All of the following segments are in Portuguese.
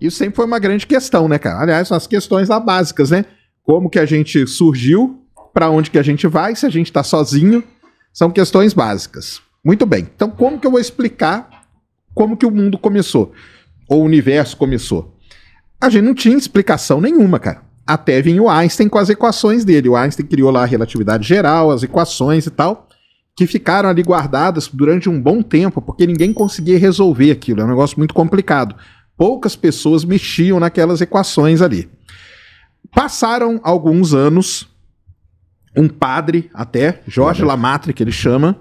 Isso sempre foi uma grande questão, né, cara? Aliás, as questões lá básicas, né? Como que a gente surgiu, para onde que a gente vai, se a gente está sozinho, são questões básicas. Muito bem. Então, como que eu vou explicar como que o mundo começou? Ou o universo começou? A gente não tinha explicação nenhuma, cara. Até vinha o Einstein com as equações dele. O Einstein criou lá a relatividade geral, as equações e tal, que ficaram ali guardadas durante um bom tempo, porque ninguém conseguia resolver aquilo. É um negócio muito complicado. Poucas pessoas mexiam naquelas equações ali. Passaram alguns anos, um padre até, Jorge uhum. Lamatre, que ele chama,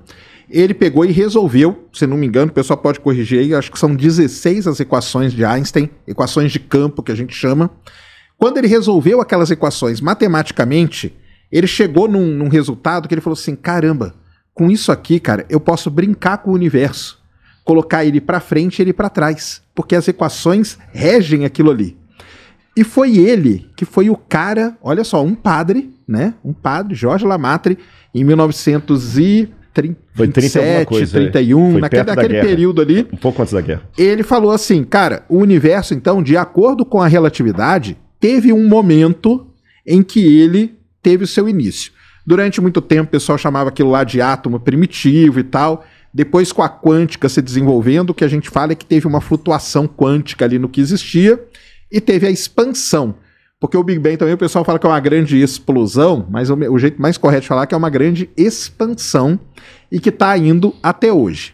ele pegou e resolveu, se não me engano, o pessoal pode corrigir aí, acho que são 16 as equações de Einstein, equações de campo que a gente chama. Quando ele resolveu aquelas equações matematicamente, ele chegou num, num resultado que ele falou assim: caramba, com isso aqui, cara, eu posso brincar com o universo colocar ele para frente e ele para trás, porque as equações regem aquilo ali. E foi ele que foi o cara, olha só, um padre, né? Um padre, Jorge Lamatre, em 1937 31, é. naquele, naquele período ali. Um pouco antes da guerra. Ele falou assim, cara, o universo, então, de acordo com a relatividade, teve um momento em que ele teve o seu início. Durante muito tempo, o pessoal chamava aquilo lá de átomo primitivo e tal. Depois, com a quântica se desenvolvendo, o que a gente fala é que teve uma flutuação quântica ali no que existia e teve a expansão. Porque o Big Bang também o pessoal fala que é uma grande explosão, mas o, jeito mais correto de falar é que é uma grande expansão e que está indo até hoje.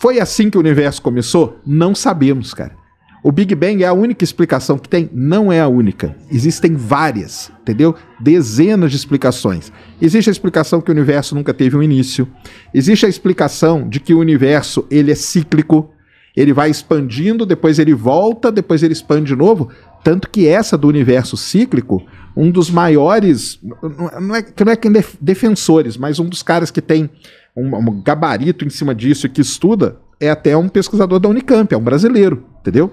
Foi assim que o universo começou? Não sabemos, cara. O Big Bang é a única explicação que tem? Não é a única. Existem várias, entendeu? Dezenas de explicações. Existe a explicação que o universo nunca teve um início. Existe a explicação de que o universo ele é cíclico. Ele vai expandindo, depois ele volta, depois ele expande de novo. Tanto que essa do universo cíclico, um dos maiores, não é, não é que defensores, mas um dos caras que tem um, um gabarito em cima disso e que estuda, é até um pesquisador da Unicamp, é um brasileiro, entendeu?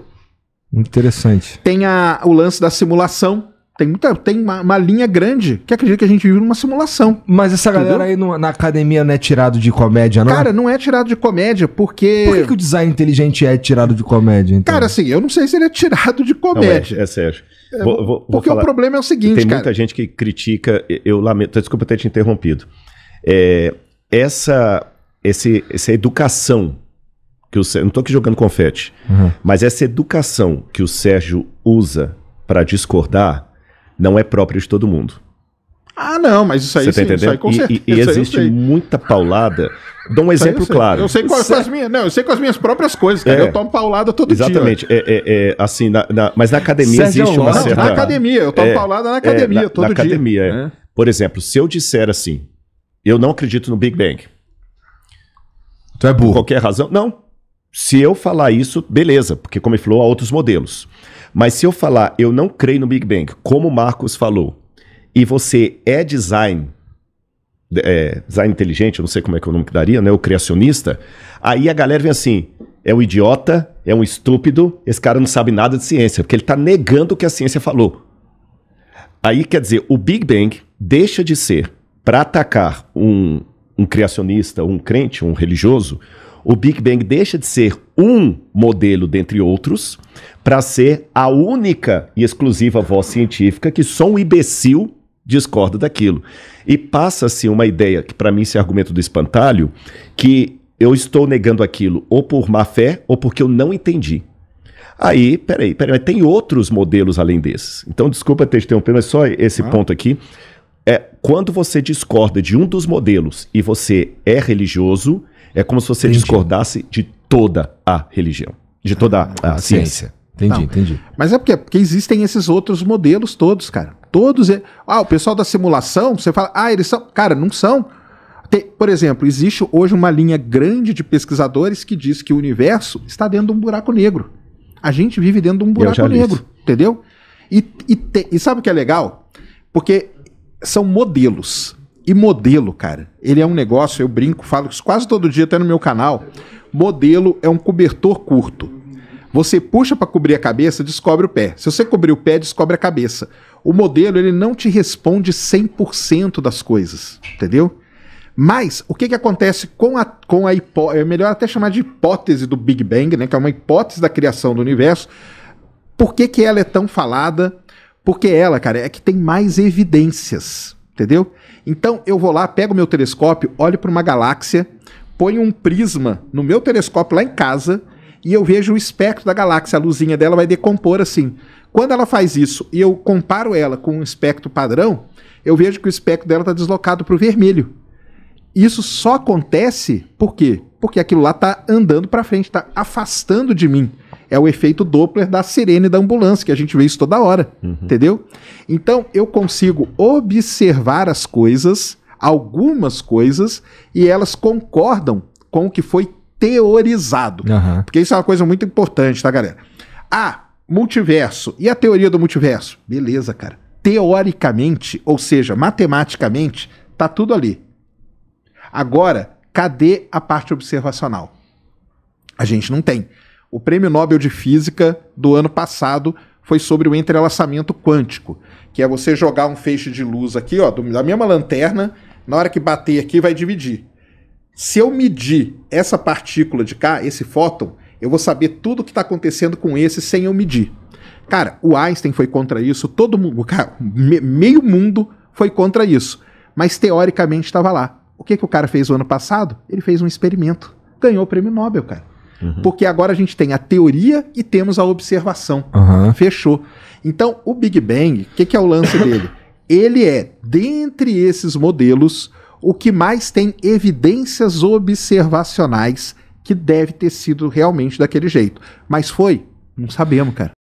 Muito interessante. Tem a, o lance da simulação. Tem, muita, tem uma, uma linha grande que acredita que a gente vive numa simulação. Mas essa entendeu? galera aí no, na academia não é tirado de comédia, não? Cara, não é tirado de comédia, porque. Por que, que o design inteligente é tirado de comédia, então? Cara, assim, eu não sei se ele é tirado de comédia. Não, é, é sério. É, vou, vou, porque vou o problema é o seguinte. Tem cara. muita gente que critica, eu lamento, desculpa ter te interrompido. É, essa, esse, essa educação que o Sérgio, não estou aqui jogando confete, uhum. mas essa educação que o Sérgio usa para discordar não é própria de todo mundo. Ah, não, mas isso aí, Você tá sim, isso aí com certeza. E, e, e existe muita paulada. Dou um exemplo eu claro. Eu sei com, as minhas, não, eu sei com as minhas próprias coisas, cara. É. Eu tomo paulada todo Exatamente. dia. Exatamente. É, é, é, assim, na, na, mas na academia Sérgio existe é uma certa... Na academia, eu tomo é. paulada na academia na, todo na dia. Por exemplo, se eu disser assim, eu não acredito no Big Bang. Tu é burro. Por qualquer razão, não. Se eu falar isso, beleza, porque como ele falou, há outros modelos. Mas se eu falar, eu não creio no Big Bang, como o Marcos falou, e você é design, é, design inteligente, eu não sei como é que eu é nome que daria, né? O criacionista, aí a galera vem assim, é um idiota, é um estúpido, esse cara não sabe nada de ciência, porque ele está negando o que a ciência falou. Aí quer dizer, o Big Bang deixa de ser para atacar um um criacionista, um crente, um religioso, o Big Bang deixa de ser um modelo dentre outros para ser a única e exclusiva voz científica que só um imbecil discorda daquilo. E passa-se uma ideia, que para mim esse é argumento do espantalho, que eu estou negando aquilo ou por má fé ou porque eu não entendi. Aí, peraí, peraí, mas tem outros modelos além desses. Então, desculpa ter interrompido, mas só esse ah. ponto aqui quando você discorda de um dos modelos e você é religioso, é como se você entendi. discordasse de toda a religião, de toda ah, a, a ciência. ciência. Entendi, Não. entendi. Mas é porque, porque existem esses outros modelos todos, cara. Todos. Ah, o pessoal da simulação, você fala, ah, eles são. Cara, não são. Tem, por exemplo, existe hoje uma linha grande de pesquisadores que diz que o universo está dentro de um buraco negro. A gente vive dentro de um buraco negro, entendeu? E, e, te, e sabe o que é legal? Porque são modelos. E modelo, cara, ele é um negócio, eu brinco, falo isso quase todo dia, até no meu canal. Modelo é um cobertor curto. Você puxa para cobrir a cabeça, descobre o pé. Se você cobrir o pé, descobre a cabeça. O modelo, ele não te responde 100% das coisas, entendeu? Mas o que, que acontece com a, com a hipótese, é melhor até chamar de hipótese do Big Bang, né, que é uma hipótese da criação do universo. Por que, que ela é tão falada porque ela, cara, é que tem mais evidências, entendeu? Então eu vou lá, pego meu telescópio, olho para uma galáxia, ponho um prisma no meu telescópio lá em casa e eu vejo o espectro da galáxia, a luzinha dela vai decompor assim. Quando ela faz isso e eu comparo ela com um espectro padrão, eu vejo que o espectro dela está deslocado para o vermelho. Isso só acontece por quê? Porque aquilo lá está andando para frente, está afastando de mim é o efeito Doppler da sirene da ambulância, que a gente vê isso toda hora, uhum. entendeu? Então eu consigo observar as coisas, algumas coisas, e elas concordam com o que foi teorizado. Uhum. Porque isso é uma coisa muito importante, tá, galera? Ah, multiverso. E a teoria do multiverso? Beleza, cara. Teoricamente, ou seja, matematicamente, tá tudo ali. Agora, cadê a parte observacional? A gente não tem. O Prêmio Nobel de Física do ano passado foi sobre o entrelaçamento quântico, que é você jogar um feixe de luz aqui, ó, da mesma lanterna, na hora que bater aqui vai dividir. Se eu medir essa partícula de cá, esse fóton, eu vou saber tudo o que está acontecendo com esse sem eu medir. Cara, o Einstein foi contra isso, todo mundo, cara, me, meio mundo foi contra isso, mas teoricamente estava lá. O que, que o cara fez o ano passado? Ele fez um experimento, ganhou o prêmio Nobel, cara. Uhum. Porque agora a gente tem a teoria e temos a observação. Uhum. Fechou. Então, o Big Bang, o que, que é o lance dele? Ele é, dentre esses modelos, o que mais tem evidências observacionais que deve ter sido realmente daquele jeito. Mas foi? Não sabemos, cara.